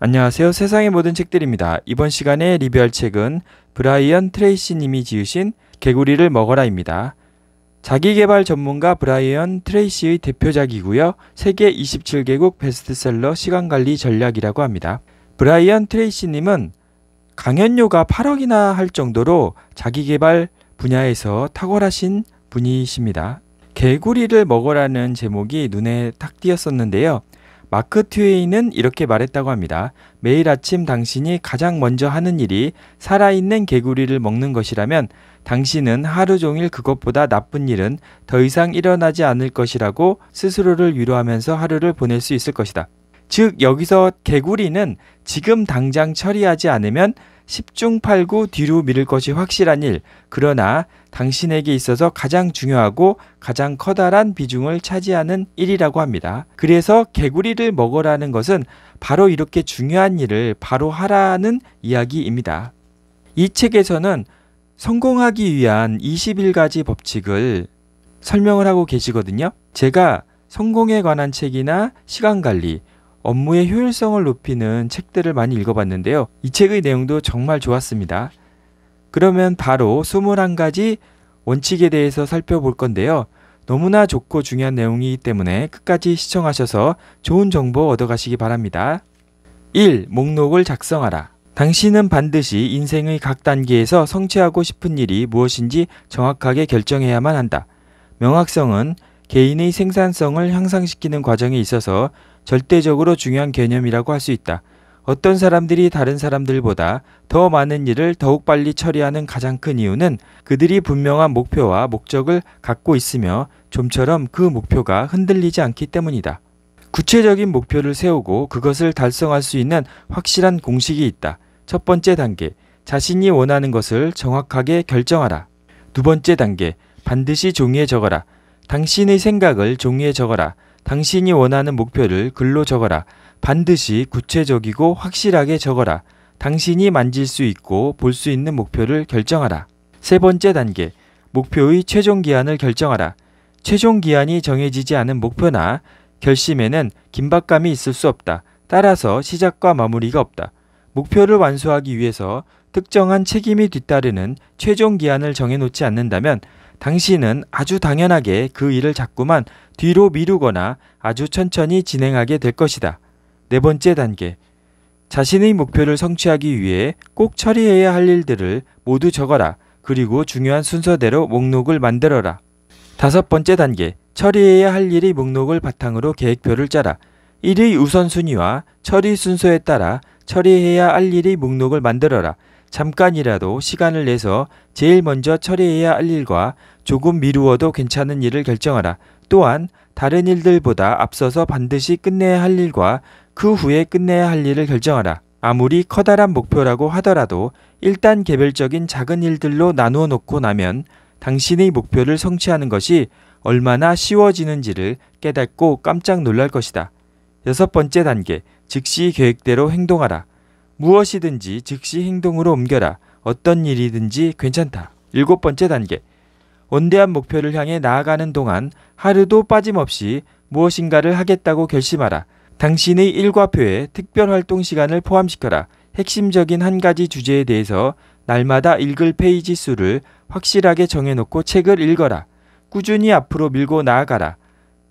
안녕하세요. 세상의 모든 책들입니다. 이번 시간에 리뷰할 책은 브라이언 트레이시 님이 지으신 개구리를 먹어라입니다. 자기개발 전문가 브라이언 트레이시의 대표작이고요. 세계 27개국 베스트셀러 시간관리 전략이라고 합니다. 브라이언 트레이시 님은 강연료가 8억이나 할 정도로 자기개발 분야에서 탁월하신 분이십니다. 개구리를 먹어라는 제목이 눈에 탁 띄었었는데요. 마크 트웨인은 이렇게 말했다고 합니다. 매일 아침 당신이 가장 먼저 하는 일이 살아있는 개구리를 먹는 것이라면 당신은 하루 종일 그것보다 나쁜 일은 더 이상 일어나지 않을 것이라고 스스로를 위로하면서 하루를 보낼 수 있을 것이다. 즉, 여기서 개구리는 지금 당장 처리하지 않으면 10중 8구 뒤로 밀 것이 확실한 일, 그러나 당신에게 있어서 가장 중요하고 가장 커다란 비중을 차지하는 일이라고 합니다. 그래서 개구리를 먹어라는 것은 바로 이렇게 중요한 일을 바로 하라는 이야기입니다. 이 책에서는 성공하기 위한 21가지 법칙을 설명을 하고 계시거든요. 제가 성공에 관한 책이나 시간 관리, 업무의 효율성을 높이는 책들을 많이 읽어봤는데요. 이 책의 내용도 정말 좋았습니다. 그러면 바로 21가지 원칙에 대해서 살펴볼 건데요. 너무나 좋고 중요한 내용이기 때문에 끝까지 시청하셔서 좋은 정보 얻어가시기 바랍니다. 1. 목록을 작성하라. 당신은 반드시 인생의 각 단계에서 성취하고 싶은 일이 무엇인지 정확하게 결정해야만 한다. 명확성은 개인의 생산성을 향상시키는 과정에 있어서 절대적으로 중요한 개념이라고 할 수 있다. 어떤 사람들이 다른 사람들보다 더 많은 일을 더욱 빨리 처리하는 가장 큰 이유는 그들이 분명한 목표와 목적을 갖고 있으며 좀처럼 그 목표가 흔들리지 않기 때문이다. 구체적인 목표를 세우고 그것을 달성할 수 있는 확실한 공식이 있다. 첫 번째 단계, 자신이 원하는 것을 정확하게 결정하라. 두 번째 단계, 반드시 종이에 적어라. 당신의 생각을 종이에 적어라. 당신이 원하는 목표를 글로 적어라. 반드시 구체적이고 확실하게 적어라. 당신이 만질 수 있고 볼 수 있는 목표를 결정하라. 세 번째 단계. 목표의 최종 기한을 결정하라. 최종 기한이 정해지지 않은 목표나 결심에는 긴박감이 있을 수 없다. 따라서 시작과 마무리가 없다. 목표를 완수하기 위해서 특정한 책임이 뒤따르는 최종 기한을 정해놓지 않는다면 당신은 아주 당연하게 그 일을 자꾸만 뒤로 미루거나 아주 천천히 진행하게 될 것이다. 네 번째 단계. 자신의 목표를 성취하기 위해 꼭 처리해야 할 일들을 모두 적어라. 그리고 중요한 순서대로 목록을 만들어라. 다섯 번째 단계. 처리해야 할 일의 목록을 바탕으로 계획표를 짜라. 일의 우선순위와 처리 순서에 따라 처리해야 할 일의 목록을 만들어라. 잠깐이라도 시간을 내서 제일 먼저 처리해야 할 일과 조금 미루어도 괜찮은 일을 결정하라. 또한 다른 일들보다 앞서서 반드시 끝내야 할 일과 그 후에 끝내야 할 일을 결정하라. 아무리 커다란 목표라고 하더라도 일단 개별적인 작은 일들로 나누어 놓고 나면 당신의 목표를 성취하는 것이 얼마나 쉬워지는지를 깨닫고 깜짝 놀랄 것이다. 여섯 번째 단계, 즉시 계획대로 행동하라. 무엇이든지 즉시 행동으로 옮겨라. 어떤 일이든지 괜찮다. 일곱 번째 단계, 원대한 목표를 향해 나아가는 동안 하루도 빠짐없이 무엇인가를 하겠다고 결심하라. 당신의 일과표에 특별 활동 시간을 포함시켜라. 핵심적인 한 가지 주제에 대해서 날마다 읽을 페이지 수를 확실하게 정해놓고 책을 읽어라. 꾸준히 앞으로 밀고 나아가라.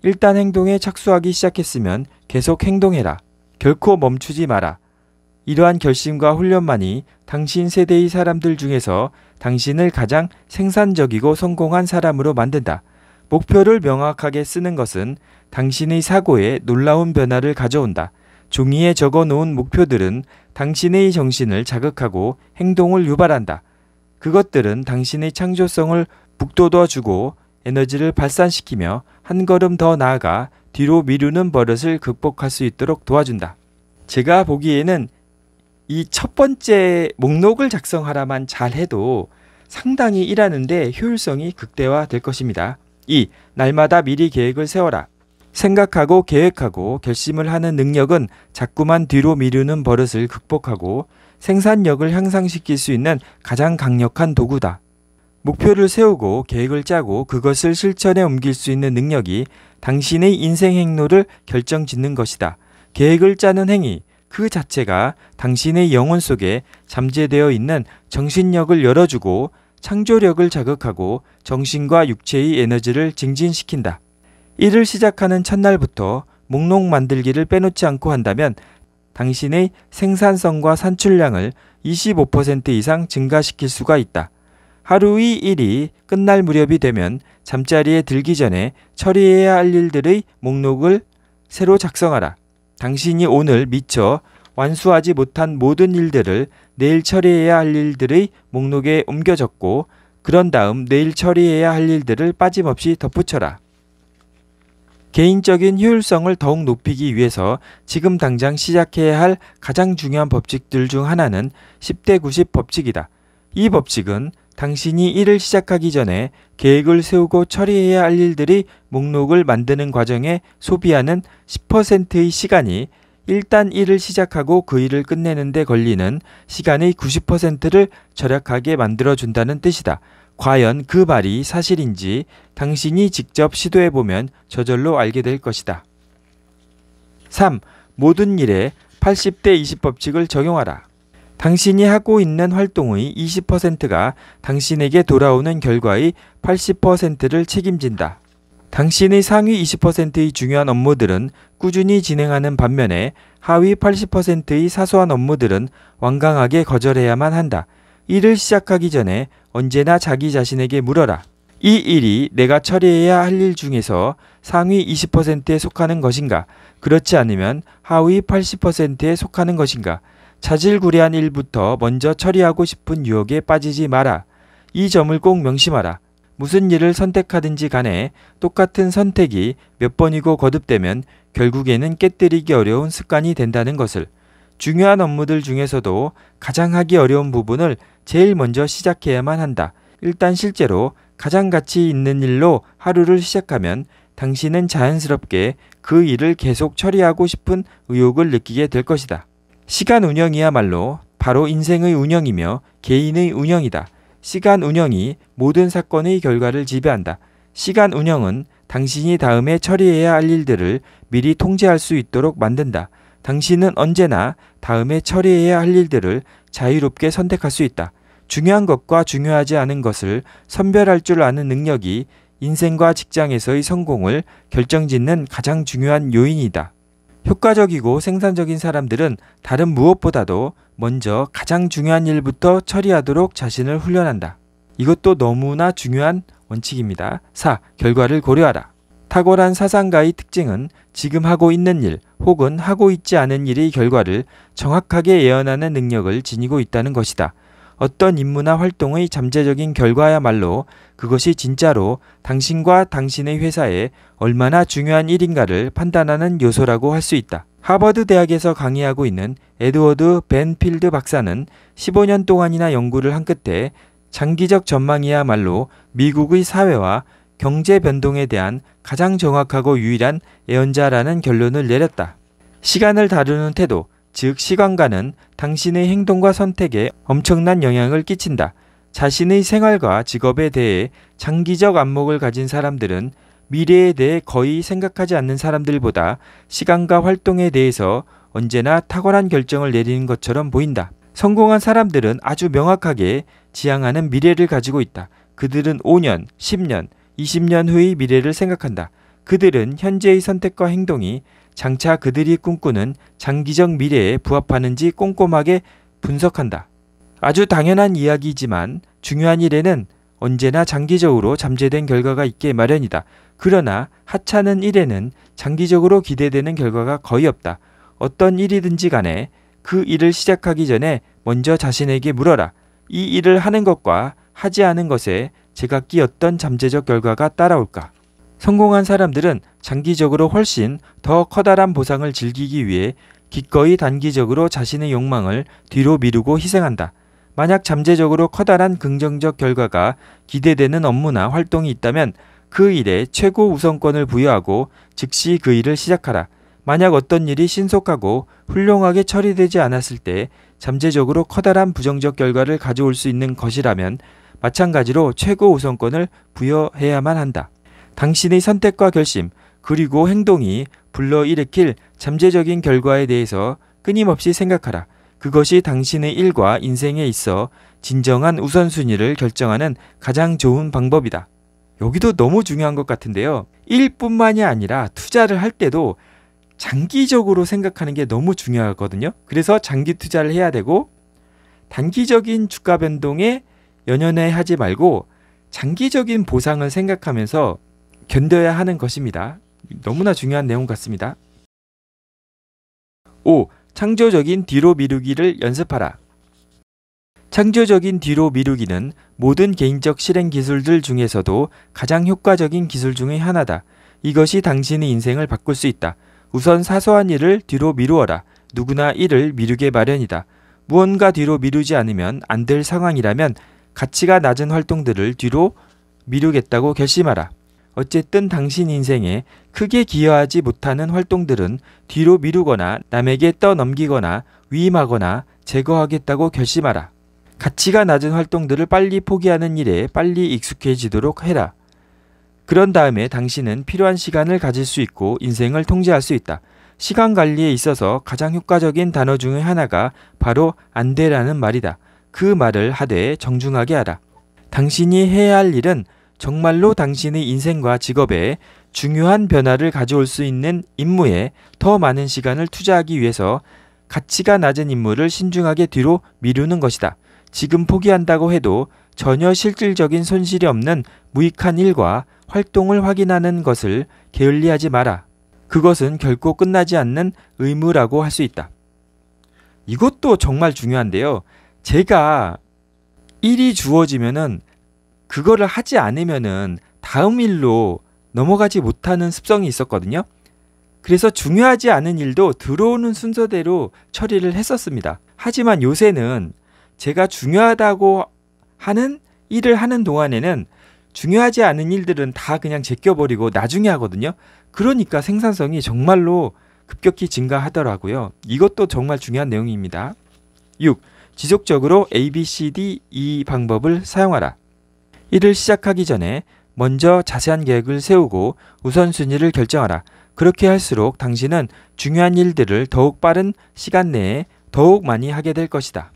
일단 행동에 착수하기 시작했으면 계속 행동해라. 결코 멈추지 마라. 이러한 결심과 훈련만이 당신 세대의 사람들 중에서 당신을 가장 생산적이고 성공한 사람으로 만든다. 목표를 명확하게 쓰는 것은 당신의 사고에 놀라운 변화를 가져온다. 종이에 적어 놓은 목표들은 당신의 정신을 자극하고 행동을 유발한다. 그것들은 당신의 창조성을 북돋워 주고 에너지를 발산시키며 한 걸음 더 나아가 뒤로 미루는 버릇을 극복할 수 있도록 도와준다. 제가 보기에는 이 첫 번째 목록을 작성하라만 잘해도 상당히 일하는데 효율성이 극대화될 것입니다. 2. 날마다 미리 계획을 세워라. 생각하고 계획하고 결심을 하는 능력은 자꾸만 뒤로 미루는 버릇을 극복하고 생산력을 향상시킬 수 있는 가장 강력한 도구다. 목표를 세우고 계획을 짜고 그것을 실천에 옮길 수 있는 능력이 당신의 인생 행로를 결정 짓는 것이다. 계획을 짜는 행위 그 자체가 당신의 영혼 속에 잠재되어 있는 정신력을 열어주고 창조력을 자극하고 정신과 육체의 에너지를 증진시킨다. 일을 시작하는 첫날부터 목록 만들기를 빼놓지 않고 한다면 당신의 생산성과 산출량을 25% 이상 증가시킬 수가 있다. 하루의 일이 끝날 무렵이 되면 잠자리에 들기 전에 처리해야 할 일들의 목록을 새로 작성하라. 당신이 오늘 미처 완수하지 못한 모든 일들을 내일 처리해야 할 일들의 목록에 옮겨졌고 그런 다음 내일 처리해야 할 일들을 빠짐없이 덧붙여라. 개인적인 효율성을 더욱 높이기 위해서 지금 당장 시작해야 할 가장 중요한 법칙들 중 하나는 10대 90 법칙이다. 이 법칙은 당신이 일을 시작하기 전에 계획을 세우고 처리해야 할 일들이 목록을 만드는 과정에 소비하는 10%의 시간이 일단 일을 시작하고 그 일을 끝내는데 걸리는 시간의 90%를 절약하게 만들어준다는 뜻이다. 과연 그 말이 사실인지 당신이 직접 시도해보면 저절로 알게 될 것이다. 3. 모든 일에 80대 20 법칙을 적용하라. 당신이 하고 있는 활동의 20%가 당신에게 돌아오는 결과의 80%를 책임진다. 당신의 상위 20%의 중요한 업무들은 꾸준히 진행하는 반면에 하위 80%의 사소한 업무들은 완강하게 거절해야만 한다. 일을 시작하기 전에 언제나 자기 자신에게 물어라. 이 일이 내가 처리해야 할 일 중에서 상위 20%에 속하는 것인가? 그렇지 않으면 하위 80%에 속하는 것인가? 자질구레한 일부터 먼저 처리하고 싶은 유혹에 빠지지 마라. 이 점을 꼭 명심하라. 무슨 일을 선택하든지 간에 똑같은 선택이 몇 번이고 거듭되면 결국에는 깨뜨리기 어려운 습관이 된다는 것을 중요한 업무들 중에서도 가장 하기 어려운 부분을 제일 먼저 시작해야만 한다. 일단 실제로 가장 가치 있는 일로 하루를 시작하면 당신은 자연스럽게 그 일을 계속 처리하고 싶은 의욕을 느끼게 될 것이다. 시간 운영이야말로 바로 인생의 운영이며 개인의 운영이다. 시간 운영이 모든 사건의 결과를 지배한다. 시간 운영은 당신이 다음에 처리해야 할 일들을 미리 통제할 수 있도록 만든다. 당신은 언제나 다음에 처리해야 할 일들을 자유롭게 선택할 수 있다. 중요한 것과 중요하지 않은 것을 선별할 줄 아는 능력이 인생과 직장에서의 성공을 결정짓는 가장 중요한 요인이다. 효과적이고 생산적인 사람들은 다른 무엇보다도 먼저 가장 중요한 일부터 처리하도록 자신을 훈련한다. 이것도 너무나 중요한 원칙입니다. 4. 결과를 고려하라. 탁월한 사상가의 특징은 지금 하고 있는 일 혹은 하고 있지 않은 일의 결과를 정확하게 예언하는 능력을 지니고 있다는 것이다. 어떤 임무나 활동의 잠재적인 결과야말로 그것이 진짜로 당신과 당신의 회사에 얼마나 중요한 일인가를 판단하는 요소라고 할 수 있다. 하버드 대학에서 강의하고 있는 에드워드 벤필드 박사는 15년 동안이나 연구를 한 끝에 장기적 전망이야말로 미국의 사회와 경제 변동에 대한 가장 정확하고 유일한 예언자라는 결론을 내렸다. 시간을 다루는 태도, 즉 시간과는 당신의 행동과 선택에 엄청난 영향을 끼친다. 자신의 생활과 직업에 대해 장기적 안목을 가진 사람들은 미래에 대해 거의 생각하지 않는 사람들보다 시간과 활동에 대해서 언제나 탁월한 결정을 내리는 것처럼 보인다. 성공한 사람들은 아주 명확하게 지향하는 미래를 가지고 있다. 그들은 5년, 10년, 20년 후의 미래를 생각한다. 그들은 현재의 선택과 행동이 장차 그들이 꿈꾸는 장기적 미래에 부합하는지 꼼꼼하게 분석한다. 아주 당연한 이야기이지만 중요한 일에는 언제나 장기적으로 잠재된 결과가 있게 마련이다. 그러나 하찮은 일에는 장기적으로 기대되는 결과가 거의 없다. 어떤 일이든지 간에 그 일을 시작하기 전에 먼저 자신에게 물어라. 이 일을 하는 것과 하지 않은 것에 제각기 어떤 잠재적 결과가 따라올까? 성공한 사람들은 장기적으로 훨씬 더 커다란 보상을 즐기기 위해 기꺼이 단기적으로 자신의 욕망을 뒤로 미루고 희생한다. 만약 잠재적으로 커다란 긍정적 결과가 기대되는 업무나 활동이 있다면 그 일에 최고 우선권을 부여하고 즉시 그 일을 시작하라. 만약 어떤 일이 신속하고 훌륭하게 처리되지 않았을 때 잠재적으로 커다란 부정적 결과를 가져올 수 있는 것이라면 마찬가지로 최고 우선권을 부여해야만 한다. 당신의 선택과 결심, 그리고 행동이 불러일으킬 잠재적인 결과에 대해서 끊임없이 생각하라. 그것이 당신의 일과 인생에 있어 진정한 우선순위를 결정하는 가장 좋은 방법이다. 여기도 너무 중요한 것 같은데요. 일뿐만이 아니라 투자를 할 때도 장기적으로 생각하는 게 너무 중요하거든요. 그래서 장기 투자를 해야 되고 단기적인 주가 변동에 연연해 하지 말고 장기적인 보상을 생각하면서 견뎌야 하는 것입니다. 너무나 중요한 내용 같습니다. 5. 창조적인 뒤로 미루기를 연습하라. 창조적인 뒤로 미루기는 모든 개인적 실행 기술들 중에서도 가장 효과적인 기술 중의 하나다. 이것이 당신의 인생을 바꿀 수 있다. 우선 사소한 일을 뒤로 미루어라. 누구나 일을 미루게 마련이다. 무언가 뒤로 미루지 않으면 안 될 상황이라면 가치가 낮은 활동들을 뒤로 미루겠다고 결심하라. 어쨌든 당신 인생에 크게 기여하지 못하는 활동들은 뒤로 미루거나 남에게 떠넘기거나 위임하거나 제거하겠다고 결심하라. 가치가 낮은 활동들을 빨리 포기하는 일에 빨리 익숙해지도록 해라. 그런 다음에 당신은 필요한 시간을 가질 수 있고 인생을 통제할 수 있다. 시간 관리에 있어서 가장 효과적인 단어 중의 하나가 바로 안 돼라는 말이다. 그 말을 하되 정중하게 하라. 당신이 해야 할 일은 정말로 당신의 인생과 직업에 중요한 변화를 가져올 수 있는 임무에 더 많은 시간을 투자하기 위해서 가치가 낮은 임무를 신중하게 뒤로 미루는 것이다. 지금 포기한다고 해도 전혀 실질적인 손실이 없는 무익한 일과 활동을 확인하는 것을 게을리하지 마라. 그것은 결코 끝나지 않는 의무라고 할 수 있다. 이것도 정말 중요한데요. 제가 일이 주어지면은 그거를 하지 않으면은 다음 일로 넘어가지 못하는 습성이 있었거든요. 그래서 중요하지 않은 일도 들어오는 순서대로 처리를 했었습니다. 하지만 요새는 제가 중요하다고 하는 일을 하는 동안에는 중요하지 않은 일들은 다 그냥 제껴버리고 나중에 하거든요. 그러니까 생산성이 정말로 급격히 증가하더라고요. 이것도 정말 중요한 내용입니다. 6. 지속적으로 A, B, C, D, E 방법을 사용하라. 일을 시작하기 전에 먼저 자세한 계획을 세우고 우선순위를 결정하라. 그렇게 할수록 당신은 중요한 일들을 더욱 빠른 시간 내에 더욱 많이 하게 될 것이다.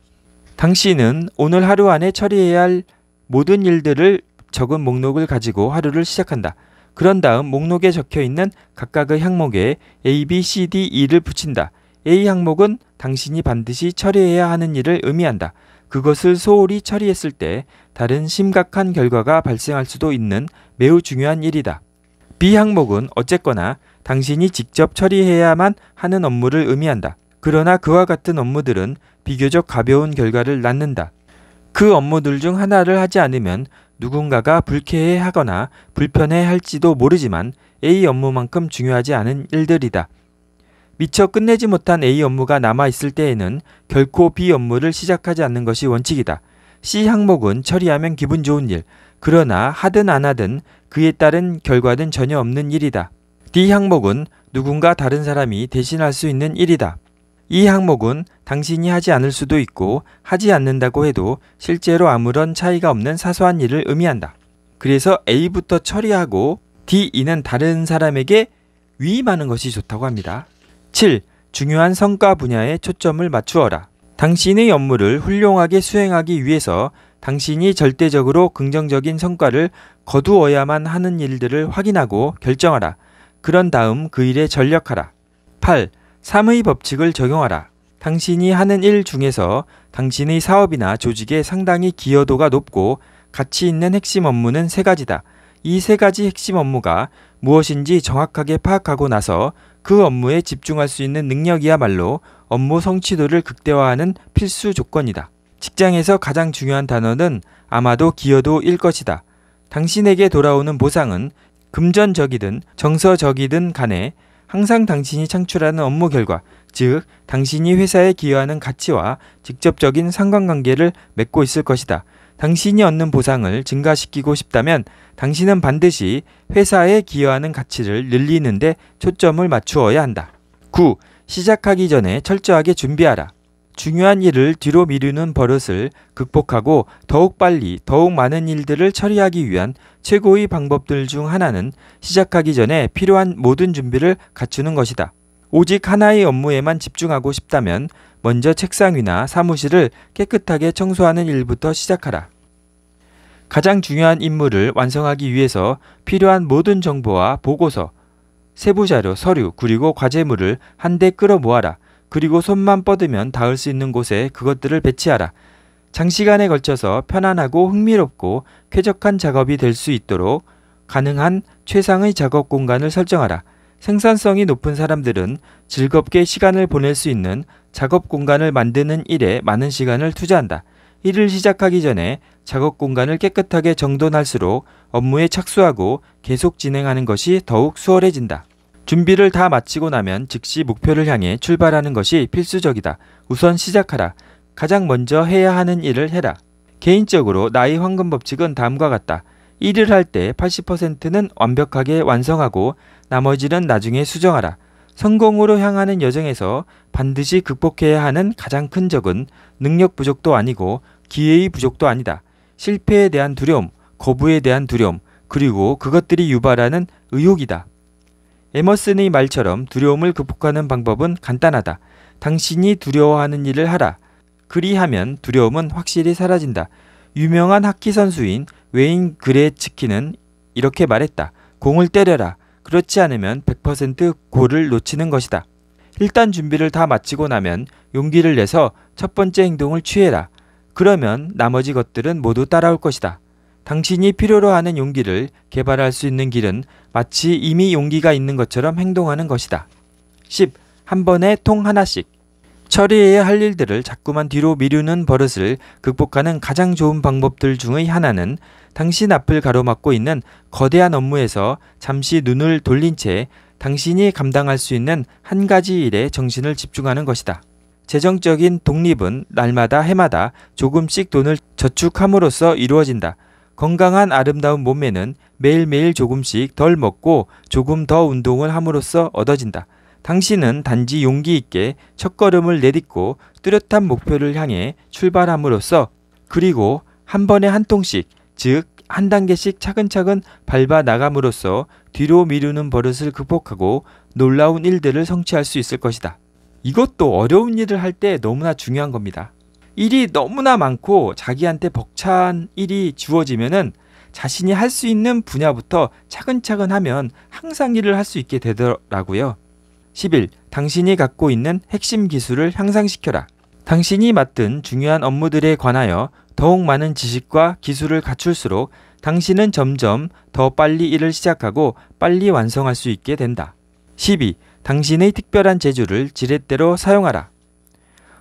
당신은 오늘 하루 안에 처리해야 할 모든 일들을 적은 목록을 가지고 하루를 시작한다. 그런 다음 목록에 적혀 있는 각각의 항목에 A, B, C, D, E를 붙인다. A 항목은 당신이 반드시 처리해야 하는 일을 의미한다. 그것을 소홀히 처리했을 때 다른 심각한 결과가 발생할 수도 있는 매우 중요한 일이다. B 항목은 어쨌거나 당신이 직접 처리해야만 하는 업무를 의미한다. 그러나 그와 같은 업무들은 비교적 가벼운 결과를 낳는다. 그 업무들 중 하나를 하지 않으면 누군가가 불쾌해 하거나 불편해 할지도 모르지만 A 업무만큼 중요하지 않은 일들이다. 미처 끝내지 못한 A 업무가 남아있을 때에는 결코 B 업무를 시작하지 않는 것이 원칙이다. C 항목은 처리하면 기분 좋은 일, 그러나 하든 안 하든 그에 따른 결과는 전혀 없는 일이다. D 항목은 누군가 다른 사람이 대신할 수 있는 일이다. E 항목은 당신이 하지 않을 수도 있고 하지 않는다고 해도 실제로 아무런 차이가 없는 사소한 일을 의미한다. 그래서 A부터 처리하고 D, E는 다른 사람에게 위임하는 것이 좋다고 합니다. 7. 중요한 성과 분야에 초점을 맞추어라. 당신의 업무를 훌륭하게 수행하기 위해서 당신이 절대적으로 긍정적인 성과를 거두어야만 하는 일들을 확인하고 결정하라. 그런 다음 그 일에 전력하라. 8. 3의 법칙을 적용하라. 당신이 하는 일 중에서 당신의 사업이나 조직에 상당히 기여도가 높고 가치 있는 핵심 업무는 세 가지다. 이 세 가지 핵심 업무가 무엇인지 정확하게 파악하고 나서 그 업무에 집중할 수 있는 능력이야말로 업무 성취도를 극대화하는 필수 조건이다. 직장에서 가장 중요한 단어는 아마도 기여도일 것이다. 당신에게 돌아오는 보상은 금전적이든 정서적이든 간에 항상 당신이 창출하는 업무 결과, 즉 당신이 회사에 기여하는 가치와 직접적인 상관관계를 맺고 있을 것이다. 당신이 얻는 보상을 증가시키고 싶다면 당신은 반드시 회사에 기여하는 가치를 늘리는데 초점을 맞추어야 한다. 9. 시작하기 전에 철저하게 준비하라. 중요한 일을 뒤로 미루는 버릇을 극복하고 더욱 빨리 더욱 많은 일들을 처리하기 위한 최고의 방법들 중 하나는 시작하기 전에 필요한 모든 준비를 갖추는 것이다. 오직 하나의 업무에만 집중하고 싶다면 먼저 책상 위나 사무실을 깨끗하게 청소하는 일부터 시작하라. 가장 중요한 임무를 완성하기 위해서 필요한 모든 정보와 보고서, 세부자료, 서류, 그리고 과제물을 한데 끌어모아라. 그리고 손만 뻗으면 닿을 수 있는 곳에 그것들을 배치하라. 장시간에 걸쳐서 편안하고 흥미롭고 쾌적한 작업이 될 수 있도록 가능한 최상의 작업 공간을 설정하라. 생산성이 높은 사람들은 즐겁게 시간을 보낼 수 있는 작업 공간을 만드는 일에 많은 시간을 투자한다. 일을 시작하기 전에 작업 공간을 깨끗하게 정돈할수록 업무에 착수하고 계속 진행하는 것이 더욱 수월해진다. 준비를 다 마치고 나면 즉시 목표를 향해 출발하는 것이 필수적이다. 우선 시작하라. 가장 먼저 해야 하는 일을 해라. 개인적으로 나의 황금 법칙은 다음과 같다. 일을 할 때 80%는 완벽하게 완성하고 나머지는 나중에 수정하라. 성공으로 향하는 여정에서 반드시 극복해야 하는 가장 큰 적은 능력 부족도 아니고 기회의 부족도 아니다. 실패에 대한 두려움, 거부에 대한 두려움, 그리고 그것들이 유발하는 의혹이다. 에머슨의 말처럼 두려움을 극복하는 방법은 간단하다. 당신이 두려워하는 일을 하라. 그리하면 두려움은 확실히 사라진다. 유명한 하키 선수인 웨인 그레츠키는 이렇게 말했다. 공을 때려라. 그렇지 않으면 100% 골을 놓치는 것이다. 일단 준비를 다 마치고 나면 용기를 내서 첫 번째 행동을 취해라. 그러면 나머지 것들은 모두 따라올 것이다. 당신이 필요로 하는 용기를 개발할 수 있는 길은 마치 이미 용기가 있는 것처럼 행동하는 것이다. 10. 한 번에 통 하나씩. 처리해야 할 일들을 자꾸만 뒤로 미루는 버릇을 극복하는 가장 좋은 방법들 중의 하나는 당신 앞을 가로막고 있는 거대한 업무에서 잠시 눈을 돌린 채 당신이 감당할 수 있는 한 가지 일에 정신을 집중하는 것이다. 재정적인 독립은 날마다 해마다 조금씩 돈을 저축함으로써 이루어진다. 건강한 아름다운 몸매는 매일매일 조금씩 덜 먹고 조금 더 운동을 함으로써 얻어진다. 당신은 단지 용기 있게 첫걸음을 내딛고 뚜렷한 목표를 향해 출발함으로써 그리고 한 번에 한 통씩 즉 한 단계씩 차근차근 밟아 나감으로써 뒤로 미루는 버릇을 극복하고 놀라운 일들을 성취할 수 있을 것이다. 이것도 어려운 일을 할 때 너무나 중요한 겁니다. 일이 너무나 많고 자기한테 벅찬 일이 주어지면은 자신이 할 수 있는 분야부터 차근차근 하면 항상 일을 할 수 있게 되더라고요. 1 1 당신이 갖고 있는 핵심 기술을 향상시켜라. 당신이 맡은 중요한 업무들에 관하여 더욱 많은 지식과 기술을 갖출수록 당신은 점점 더 빨리 일을 시작하고 빨리 완성할 수 있게 된다. 12. 당신의 특별한 재주를 지렛대로 사용하라.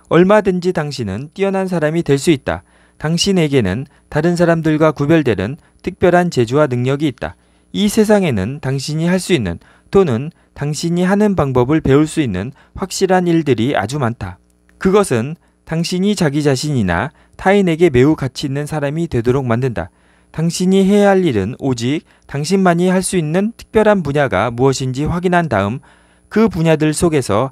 얼마든지 당신은 뛰어난 사람이 될 수 있다. 당신에게는 다른 사람들과 구별되는 특별한 재주와 능력이 있다. 이 세상에는 당신이 할 수 있는 또는 당신이 하는 방법을 배울 수 있는 확실한 일들이 아주 많다. 그것은 당신이 자기 자신이나 타인에게 매우 가치 있는 사람이 되도록 만든다. 당신이 해야 할 일은 오직 당신만이 할 수 있는 특별한 분야가 무엇인지 확인한 다음 그 분야들 속에서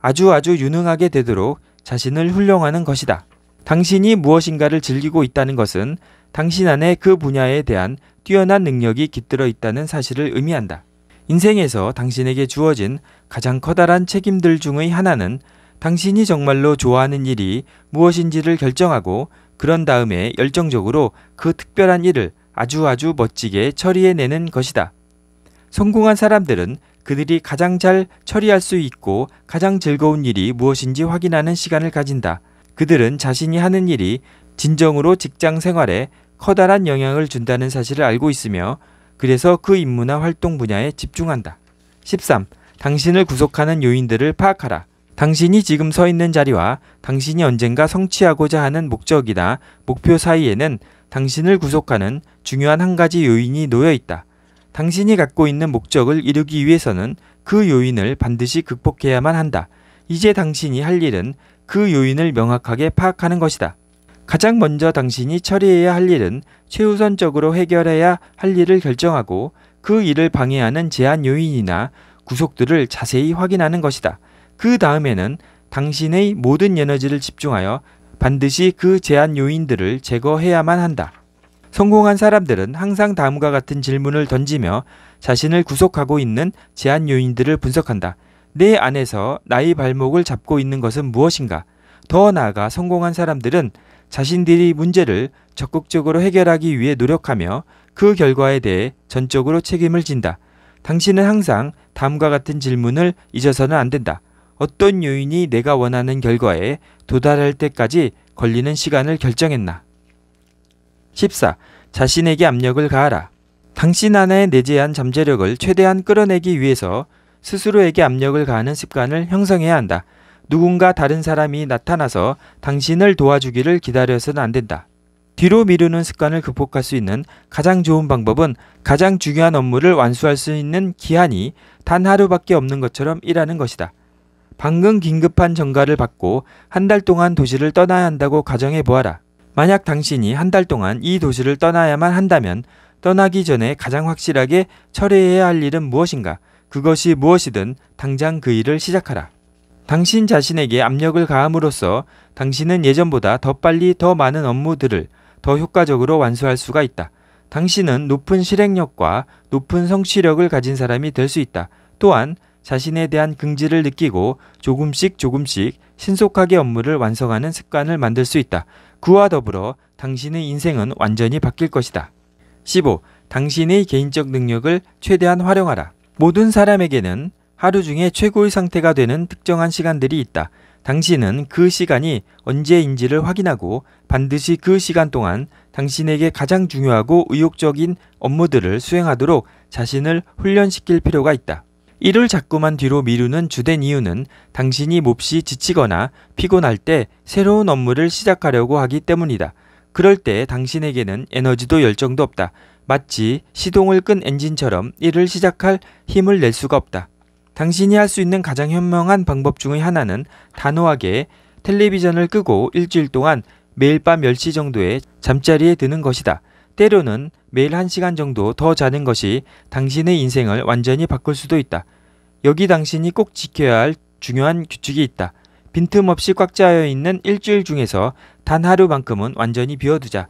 아주 아주 유능하게 되도록 자신을 훌륭하는 것이다. 당신이 무엇인가를 즐기고 있다는 것은 당신 안에 그 분야에 대한 뛰어난 능력이 깃들어 있다는 사실을 의미한다. 인생에서 당신에게 주어진 가장 커다란 책임들 중의 하나는 당신이 정말로 좋아하는 일이 무엇인지를 결정하고 그런 다음에 열정적으로 그 특별한 일을 아주 아주 멋지게 처리해내는 것이다. 성공한 사람들은 그들이 가장 잘 처리할 수 있고 가장 즐거운 일이 무엇인지 확인하는 시간을 가진다. 그들은 자신이 하는 일이 진정으로 직장 생활에 커다란 영향을 준다는 사실을 알고 있으며 그래서 그 인문화 활동 분야에 집중한다. 13. 당신을 구속하는 요인들을 파악하라. 당신이 지금 서 있는 자리와 당신이 언젠가 성취하고자 하는 목적이나 목표 사이에는 당신을 구속하는 중요한 한 가지 요인이 놓여 있다. 당신이 갖고 있는 목적을 이루기 위해서는 그 요인을 반드시 극복해야만 한다. 이제 당신이 할 일은 그 요인을 명확하게 파악하는 것이다. 가장 먼저 당신이 처리해야 할 일은 최우선적으로 해결해야 할 일을 결정하고 그 일을 방해하는 제한 요인이나 구속들을 자세히 확인하는 것이다. 그 다음에는 당신의 모든 에너지를 집중하여 반드시 그 제한 요인들을 제거해야만 한다. 성공한 사람들은 항상 다음과 같은 질문을 던지며 자신을 구속하고 있는 제한 요인들을 분석한다. 내 안에서 나의 발목을 잡고 있는 것은 무엇인가? 더 나아가 성공한 사람들은 자신들이 문제를 적극적으로 해결하기 위해 노력하며 그 결과에 대해 전적으로 책임을 진다. 당신은 항상 다음과 같은 질문을 잊어서는 안 된다. 어떤 요인이 내가 원하는 결과에 도달할 때까지 걸리는 시간을 결정했나? 14. 자신에게 압력을 가하라. 당신 안에 내재한 잠재력을 최대한 끌어내기 위해서 스스로에게 압력을 가하는 습관을 형성해야 한다. 누군가 다른 사람이 나타나서 당신을 도와주기를 기다려서는 안 된다. 뒤로 미루는 습관을 극복할 수 있는 가장 좋은 방법은 가장 중요한 업무를 완수할 수 있는 기한이 단 하루밖에 없는 것처럼 일하는 것이다. 방금 긴급한 정가를 받고 한 달 동안 도시를 떠나야 한다고 가정해 보아라. 만약 당신이 한 달 동안 이 도시를 떠나야만 한다면 떠나기 전에 가장 확실하게 철회해야 할 일은 무엇인가? 그것이 무엇이든 당장 그 일을 시작하라. 당신 자신에게 압력을 가함으로써 당신은 예전보다 더 빨리 더 많은 업무들을 더 효과적으로 완수할 수가 있다. 당신은 높은 실행력과 높은 성취력을 가진 사람이 될 수 있다. 또한 자신에 대한 긍지를 느끼고 조금씩 조금씩 신속하게 업무를 완성하는 습관을 만들 수 있다. 그와 더불어 당신의 인생은 완전히 바뀔 것이다. 15. 당신의 개인적 능력을 최대한 활용하라. 모든 사람에게는 하루 중에 최고의 상태가 되는 특정한 시간들이 있다. 당신은 그 시간이 언제인지를 확인하고 반드시 그 시간 동안 당신에게 가장 중요하고 의욕적인 업무들을 수행하도록 자신을 훈련시킬 필요가 있다. 일을 자꾸만 뒤로 미루는 주된 이유는 당신이 몹시 지치거나 피곤할 때 새로운 업무를 시작하려고 하기 때문이다. 그럴 때 당신에게는 에너지도 열정도 없다. 마치 시동을 끈 엔진처럼 일을 시작할 힘을 낼 수가 없다. 당신이 할 수 있는 가장 현명한 방법 중의 하나는 단호하게 텔레비전을 끄고 일주일 동안 매일 밤 10시 정도에 잠자리에 드는 것이다. 때로는 매일 한시간 정도 더 자는 것이 당신의 인생을 완전히 바꿀 수도 있다. 여기 당신이 꼭 지켜야 할 중요한 규칙이 있다. 빈틈없이 꽉 짜여 있는 일주일 중에서 단 하루만큼은 완전히 비워두자.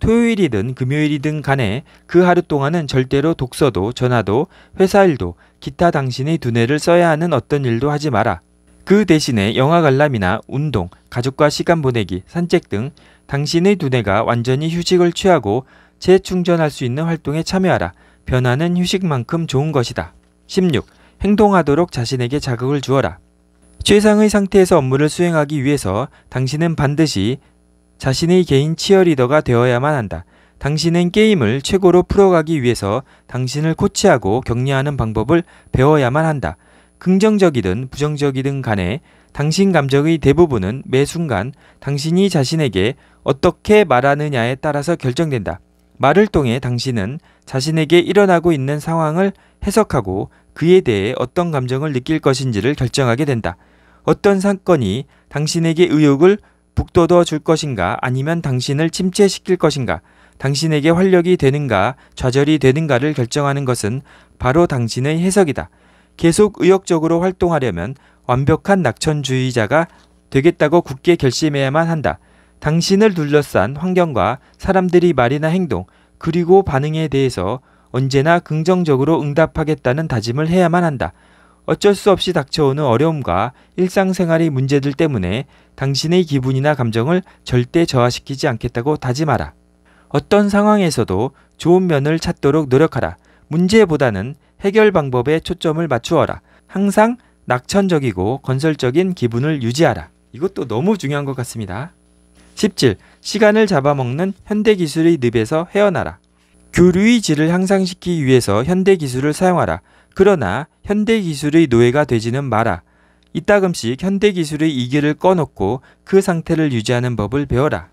토요일이든 금요일이든 간에 그 하루 동안은 절대로 독서도 전화도 회사 일도 기타 당신의 두뇌를 써야 하는 어떤 일도 하지 마라. 그 대신에 영화 관람이나 운동, 가족과 시간 보내기, 산책 등 당신의 두뇌가 완전히 휴식을 취하고 재충전할 수 있는 활동에 참여하라. 변화는 휴식만큼 좋은 것이다. 16. 행동하도록 자신에게 자극을 주어라. 최상의 상태에서 업무를 수행하기 위해서 당신은 반드시 자신의 개인 치어리더가 되어야만 한다. 당신은 게임을 최고로 풀어가기 위해서 당신을 코치하고 격려하는 방법을 배워야만 한다. 긍정적이든 부정적이든 간에 당신 감정의 대부분은 매 순간 당신이 자신에게 어떻게 말하느냐에 따라서 결정된다. 말을 통해 당신은 자신에게 일어나고 있는 상황을 해석하고 그에 대해 어떤 감정을 느낄 것인지를 결정하게 된다. 어떤 사건이 당신에게 의욕을 북돋워 줄 것인가 아니면 당신을 침체시킬 것인가 당신에게 활력이 되는가 좌절이 되는가를 결정하는 것은 바로 당신의 해석이다. 계속 의욕적으로 활동하려면 완벽한 낙천주의자가 되겠다고 굳게 결심해야만 한다. 당신을 둘러싼 환경과 사람들이 말이나 행동 그리고 반응에 대해서 언제나 긍정적으로 응답하겠다는 다짐을 해야만 한다. 어쩔 수 없이 닥쳐오는 어려움과 일상생활의 문제들 때문에 당신의 기분이나 감정을 절대 저하시키지 않겠다고 다짐하라. 어떤 상황에서도 좋은 면을 찾도록 노력하라. 문제보다는 해결 방법에 초점을 맞추어라. 항상 낙천적이고 건설적인 기분을 유지하라. 이것도 너무 중요한 것 같습니다. 17. 시간을 잡아먹는 현대기술의 늪에서 헤어나라. 교류의 질을 향상시키기 위해서 현대기술을 사용하라. 그러나 현대기술의 노예가 되지는 마라. 이따금씩 현대기술의 이기를 꺼놓고 그 상태를 유지하는 법을 배워라.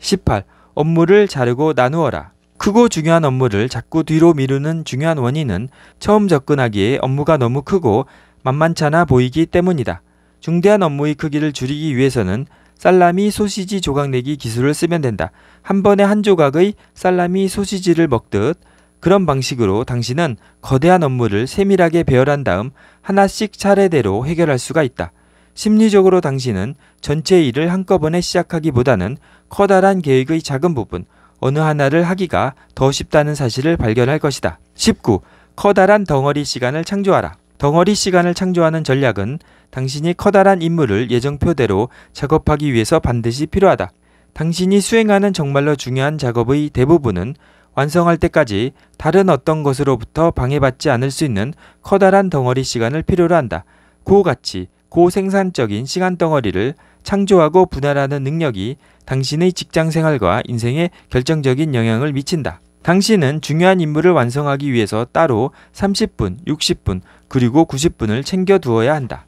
18. 업무를 자르고 나누어라. 크고 중요한 업무를 자꾸 뒤로 미루는 중요한 원인은 처음 접근하기에 업무가 너무 크고 만만찮아 보이기 때문이다. 중대한 업무의 크기를 줄이기 위해서는 살라미 소시지 조각 내기 기술을 쓰면 된다. 한 번에 한 조각의 살라미 소시지를 먹듯 그런 방식으로 당신은 거대한 업무를 세밀하게 배열한 다음 하나씩 차례대로 해결할 수가 있다. 심리적으로 당신은 전체 일을 한꺼번에 시작하기보다는 커다란 계획의 작은 부분, 어느 하나를 하기가 더 쉽다는 사실을 발견할 것이다. 19. 커다란 덩어리 시간을 창조하라. 덩어리 시간을 창조하는 전략은 당신이 커다란 임무를 예정표대로 작업하기 위해서 반드시 필요하다. 당신이 수행하는 정말로 중요한 작업의 대부분은 완성할 때까지 다른 어떤 것으로부터 방해받지 않을 수 있는 커다란 덩어리 시간을 필요로 한다. 고가치, 고생산적인 시간 덩어리를 창조하고 분할하는 능력이 당신의 직장 생활과 인생에 결정적인 영향을 미친다. 당신은 중요한 임무를 완성하기 위해서 따로 30분, 60분, 그리고 90분을 챙겨 두어야 한다.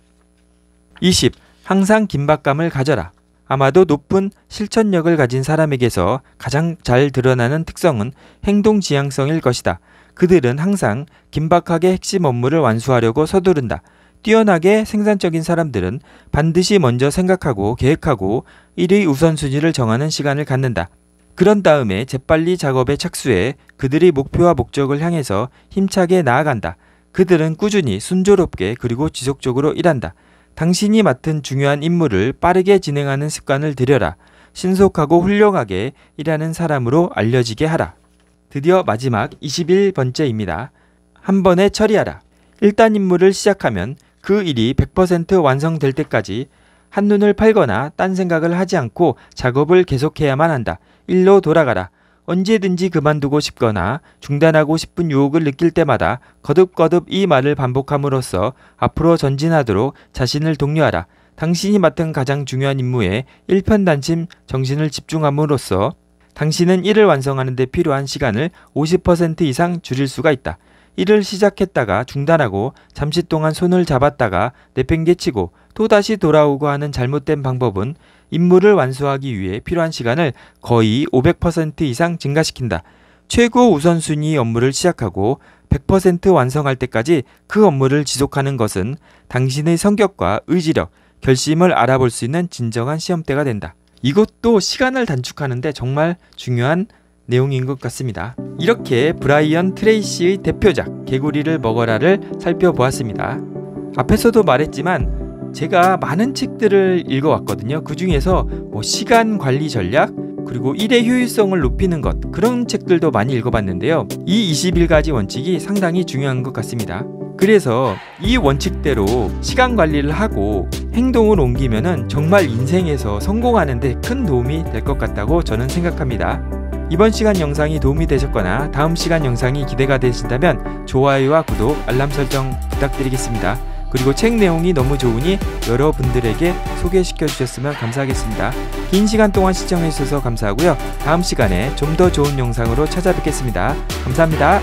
20. 항상 긴박감을 가져라. 아마도 높은 실천력을 가진 사람에게서 가장 잘 드러나는 특성은 행동 지향성일 것이다. 그들은 항상 긴박하게 핵심 업무를 완수하려고 서두른다. 뛰어나게 생산적인 사람들은 반드시 먼저 생각하고 계획하고 1위 우선순위를 정하는 시간을 갖는다. 그런 다음에 재빨리 작업에 착수해 그들이 목표와 목적을 향해서 힘차게 나아간다. 그들은 꾸준히 순조롭게 그리고 지속적으로 일한다. 당신이 맡은 중요한 임무를 빠르게 진행하는 습관을 들여라. 신속하고 훌륭하게 일하는 사람으로 알려지게 하라. 드디어 마지막 21번째입니다. 한 번에 처리하라. 일단 임무를 시작하면 그 일이 100% 완성될 때까지 한눈을 팔거나 딴 생각을 하지 않고 작업을 계속해야만 한다. 일로 돌아가라. 언제든지 그만두고 싶거나 중단하고 싶은 유혹을 느낄 때마다 거듭거듭 이 말을 반복함으로써 앞으로 전진하도록 자신을 독려하라. 당신이 맡은 가장 중요한 임무에 일편단심 정신을 집중함으로써 당신은 이를 완성하는 데 필요한 시간을 50% 이상 줄일 수가 있다. 일을 시작했다가 중단하고 잠시 동안 손을 잡았다가 내팽개치고 또다시 돌아오고 하는 잘못된 방법은 임무를 완수하기 위해 필요한 시간을 거의 500% 이상 증가시킨다. 최고 우선순위 업무를 시작하고 100% 완성할 때까지 그 업무를 지속하는 것은 당신의 성격과 의지력, 결심을 알아볼 수 있는 진정한 시험대가 된다. 이것도 시간을 단축하는데 정말 중요한 내용인 것 같습니다. 이렇게 브라이언 트레이시의 대표작 개구리를 먹어라를 살펴보았습니다. 앞에서도 말했지만 제가 많은 책들을 읽어왔거든요. 그 중에서 뭐 시간 관리 전략, 그리고 일의 효율성을 높이는 것, 그런 책들도 많이 읽어봤는데요. 이 21가지 원칙이 상당히 중요한 것 같습니다. 그래서 이 원칙대로 시간 관리를 하고 행동을 옮기면 정말 인생에서 성공하는데 큰 도움이 될 것 같다고 저는 생각합니다. 이번 시간 영상이 도움이 되셨거나 다음 시간 영상이 기대가 되신다면 좋아요와 구독, 알람 설정 부탁드리겠습니다. 그리고 책 내용이 너무 좋으니 여러분들에게 소개시켜 주셨으면 감사하겠습니다. 긴 시간 동안 시청해 주셔서 감사하고요. 다음 시간에 좀 더 좋은 영상으로 찾아뵙겠습니다. 감사합니다.